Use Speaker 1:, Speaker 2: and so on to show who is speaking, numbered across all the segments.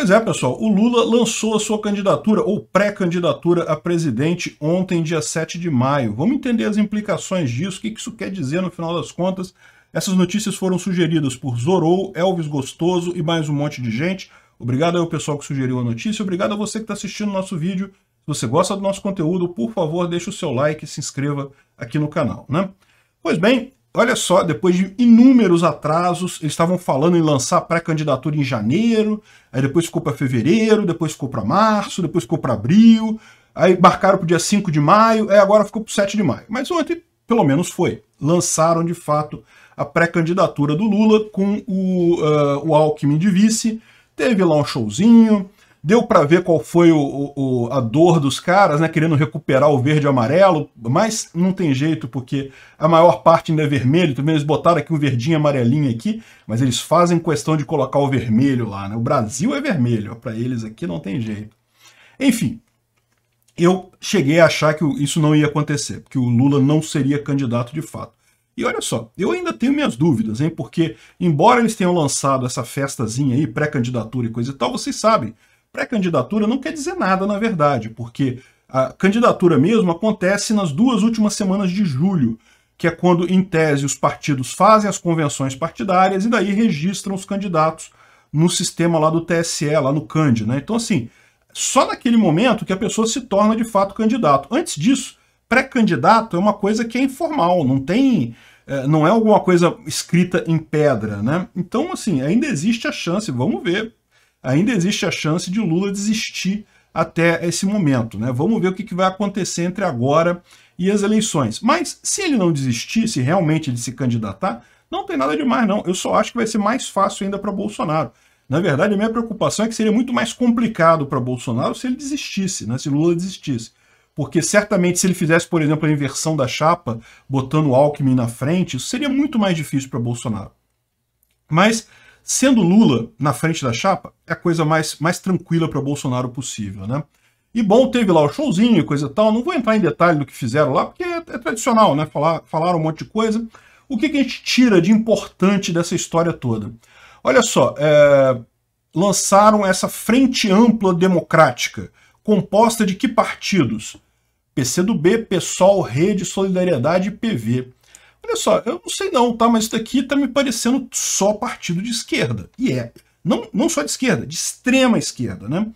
Speaker 1: Pois é, pessoal, o Lula lançou a sua candidatura ou pré-candidatura a presidente ontem, dia 7 de maio. Vamos entender as implicações disso, o que isso quer dizer no final das contas. Essas notícias foram sugeridas por Zorou, Elvis Gostoso e mais um monte de gente. Obrigado ao pessoal que sugeriu a notícia, obrigado a você que está assistindo o nosso vídeo. Se você gosta do nosso conteúdo, por favor, deixe o seu like e se inscreva aqui no canal, né? Pois bem, Olha só, depois de inúmeros atrasos, eles estavam falando em lançar pré-candidatura em janeiro, aí depois ficou para fevereiro, depois ficou para março, depois ficou para abril, aí marcaram para o dia 5 de maio, aí é, agora ficou para 7 de maio. Mas ontem, pelo menos, foi. Lançaram, de fato, a pré-candidatura do Lula com o, uh, o Alckmin de vice, teve lá um showzinho, Deu para ver qual foi o, o, a dor dos caras, né? Querendo recuperar o verde e o amarelo, mas não tem jeito, porque a maior parte ainda é vermelho. Também eles botaram aqui um verdinho amarelinho aqui, mas eles fazem questão de colocar o vermelho lá, né? O Brasil é vermelho, para eles aqui não tem jeito. Enfim, eu cheguei a achar que isso não ia acontecer, que o Lula não seria candidato de fato. E olha só, eu ainda tenho minhas dúvidas, hein? Porque, embora eles tenham lançado essa festazinha aí, pré-candidatura e coisa e tal, vocês sabem, Pré-candidatura não quer dizer nada, na verdade, porque a candidatura mesmo acontece nas duas últimas semanas de julho, que é quando, em tese, os partidos fazem as convenções partidárias e daí registram os candidatos no sistema lá do TSE, lá no CAND. Né? Então, assim, só naquele momento que a pessoa se torna de fato candidato. Antes disso, pré-candidato é uma coisa que é informal, não tem. É, não é alguma coisa escrita em pedra, né? Então, assim, ainda existe a chance, vamos ver, ainda existe a chance de Lula desistir até esse momento. Né? Vamos ver o que vai acontecer entre agora e as eleições. Mas se ele não desistir, se realmente ele se candidatar, não tem nada de mais, não. Eu só acho que vai ser mais fácil ainda para Bolsonaro. Na verdade, a minha preocupação é que seria muito mais complicado para Bolsonaro se ele desistisse, né? se Lula desistisse. Porque certamente se ele fizesse, por exemplo, a inversão da chapa, botando o Alckmin na frente, isso seria muito mais difícil para Bolsonaro. Mas Sendo Lula na frente da chapa, é a coisa mais, mais tranquila para Bolsonaro possível, né? E bom, teve lá o showzinho e coisa e tal. Não vou entrar em detalhe do que fizeram lá, porque é, é tradicional, né? Falar, falaram um monte de coisa. O que, que, a gente tira de importante dessa história toda? Olha só, é, lançaram essa frente ampla democrática, composta de que partidos? PCdoB, PSOL, Rede, Solidariedade e PV olha só, eu não sei não, tá? Mas isso daqui tá me parecendo só partido de esquerda. E é. Não, não só de esquerda, de extrema esquerda, né?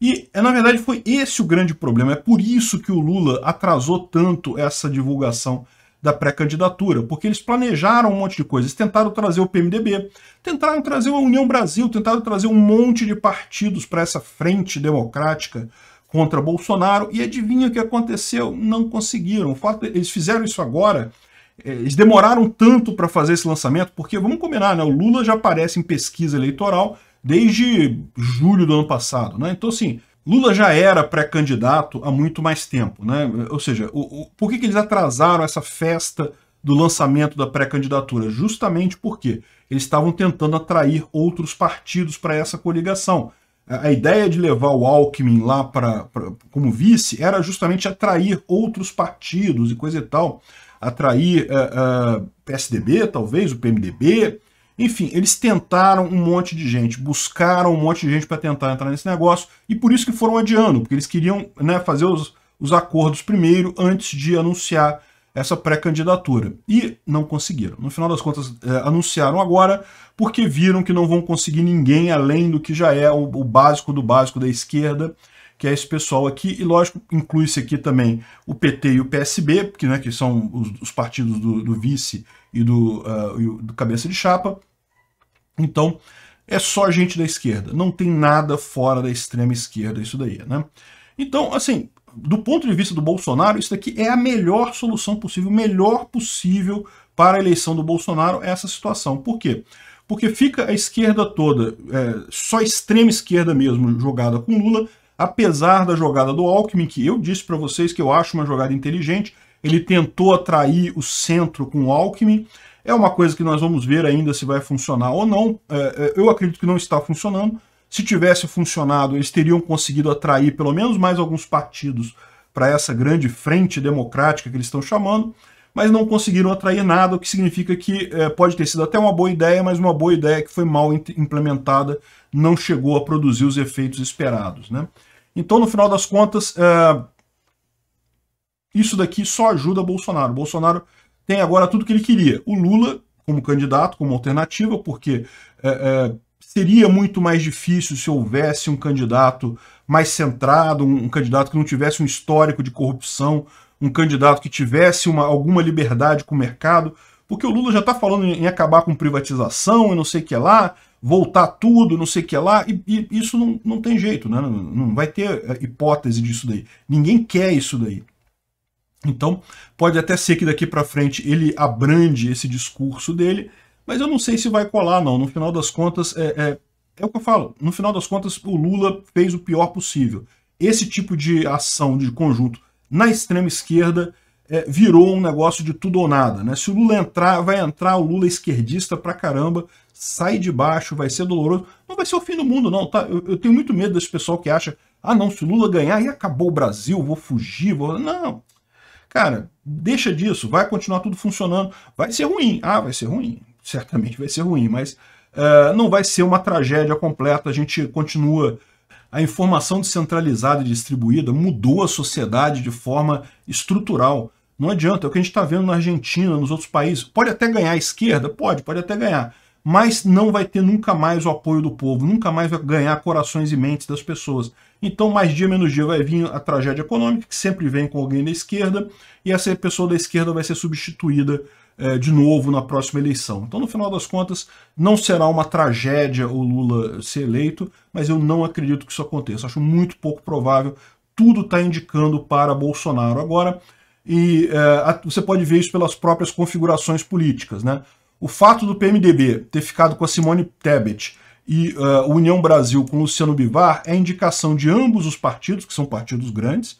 Speaker 1: E, é, na verdade, foi esse o grande problema. É por isso que o Lula atrasou tanto essa divulgação da pré-candidatura, porque eles planejaram um monte de coisas. Tentaram trazer o PMDB, tentaram trazer a União Brasil, tentaram trazer um monte de partidos para essa frente democrática contra Bolsonaro. E adivinha o que aconteceu? Não conseguiram. O fato, eles fizeram isso agora é, eles demoraram tanto para fazer esse lançamento, porque vamos combinar, né? O Lula já aparece em pesquisa eleitoral desde julho do ano passado, né? Então, assim, Lula já era pré-candidato há muito mais tempo, né? Ou seja, o, o, por que, que eles atrasaram essa festa do lançamento da pré-candidatura? Justamente porque eles estavam tentando atrair outros partidos para essa coligação. A, ideia de levar o Alckmin lá pra, pra, como vice era justamente atrair outros partidos e coisa e tal atrair uh, é, uh, é, PSDB, talvez, o PMDB. Enfim, eles tentaram um monte de gente, buscaram um monte de gente para tentar entrar nesse negócio, e por isso que foram adiando, porque eles queriam né, fazer os, os acordos primeiro, antes de anunciar essa pré-candidatura. E não conseguiram. No final das contas, é, anunciaram agora, porque viram que não vão conseguir ninguém além do que já é o, o básico do básico da esquerda, que é esse pessoal aqui, e lógico, inclui-se aqui também o PT e o PSB, que, né, que são os, os partidos do, do, vice e do, uh, do cabeça de chapa. Então, é só gente da esquerda, não tem nada fora da extrema esquerda isso daí, né? Então, assim, do ponto de vista do Bolsonaro, isso daqui é a melhor solução possível, melhor possível para a eleição do Bolsonaro é essa situação. Por quê? Porque fica a esquerda toda, é, só a extrema esquerda mesmo, jogada com Lula, apesar da jogada do Alckmin, que eu disse para vocês que eu acho uma jogada inteligente, ele tentou atrair o centro com o Alckmin, é uma coisa que nós vamos ver ainda se vai funcionar ou não, é, é, eu acredito que não está funcionando, se tivesse funcionado, eles teriam conseguido atrair pelo menos mais alguns partidos para essa grande frente democrática que eles estão chamando, mas não conseguiram atrair nada, o que significa que é, pode ter sido até uma boa ideia, mas uma boa ideia que foi mal implementada, não chegou a produzir os efeitos esperados. Né? Então, no final das contas, é... isso daqui só ajuda Bolsonaro. Bolsonaro tem agora tudo que ele queria. O Lula como candidato, como alternativa, porque é, é, seria muito mais difícil se houvesse um candidato mais centrado, um, um, candidato que não tivesse um histórico de corrupção, um candidato que tivesse uma, alguma liberdade com o mercado, porque o Lula já está falando em, em, acabar com privatização e não sei o que lá, voltar tudo, não sei o que lá, e, e isso não, não tem jeito, né? Não, não vai ter eh, hipótese disso daí. Ninguém quer isso daí. Então, pode até ser que daqui para frente ele abrande esse discurso dele, mas eu não sei se vai colar, não. No final das contas, é, é, é o que eu falo. No final das contas, o Lula fez o pior possível. Esse tipo de ação de conjunto na extrema esquerda é, virou um negócio de tudo ou nada. Né? Se o Lula entrar, vai entrar o Lula esquerdista pra caramba, sai de baixo, vai ser doloroso. Não vai ser o fim do mundo, não. Tá? Eu, eu tenho muito medo desse pessoal que acha, ah não, se o Lula ganhar, e acabou o Brasil, vou fugir, vou... Não. Cara, deixa disso, vai continuar tudo funcionando. Vai ser ruim, ah, vai ser ruim, certamente vai ser ruim, mas uh, não vai ser uma tragédia completa, a gente continua a informação descentralizada e distribuída mudou a sociedade de forma estrutural. Não adianta, é o que a gente está vendo na Argentina, nos outros países. Pode até ganhar a esquerda? Pode, pode até ganhar. Mas não vai ter nunca mais o apoio do povo, nunca mais vai ganhar corações e mentes das pessoas. Então, mais dia menos dia vai vir a tragédia econômica, que sempre vem com alguém da esquerda, e essa pessoa da esquerda vai ser substituída eh, de novo na próxima eleição. Então, no final das contas, não será uma tragédia o Lula ser eleito, mas eu não acredito que isso aconteça. Acho muito pouco provável. Tudo está indicando para Bolsonaro. Agora, e é, você pode ver isso pelas próprias configurações políticas. Né? O fato do PMDB ter ficado com a Simone Tebet e uh, União Brasil com Luciano Bivar é indicação de ambos os partidos, que são partidos grandes,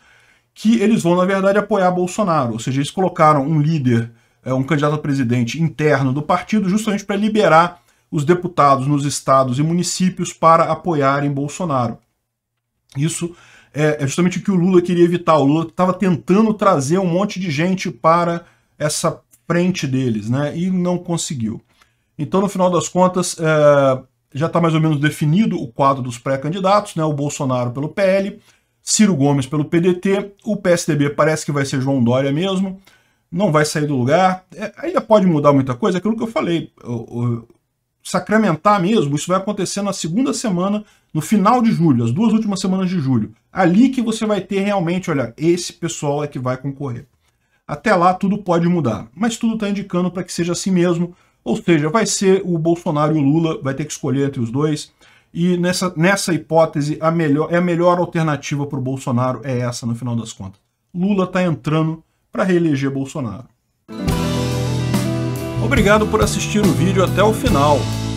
Speaker 1: que eles vão, na verdade, apoiar Bolsonaro. Ou seja, eles colocaram um líder, é, um candidato a presidente interno do partido, justamente para liberar os deputados nos estados e municípios para apoiarem Bolsonaro. Isso é, é justamente o que o Lula queria evitar. O Lula estava tentando trazer um monte de gente para essa frente deles, né? E não conseguiu. Então, no final das contas, é, já está mais ou menos definido o quadro dos pré-candidatos, né? O Bolsonaro pelo PL, Ciro Gomes pelo PDT, o PSDB parece que vai ser João Dória mesmo, não vai sair do lugar. É, ainda pode mudar muita coisa, aquilo que eu falei. O, o, sacramentar mesmo, isso vai acontecer na segunda semana no final de julho, as duas últimas semanas de julho. Ali que você vai ter realmente, olha, esse pessoal é que vai concorrer. Até lá tudo pode mudar, mas tudo está indicando para que seja assim mesmo, ou seja, vai ser o Bolsonaro e o Lula, vai ter que escolher entre os dois, e nessa, nessa hipótese a melhor, é a melhor alternativa para o Bolsonaro é essa no final das contas. Lula está entrando para reeleger Bolsonaro. Obrigado por assistir o vídeo até o final.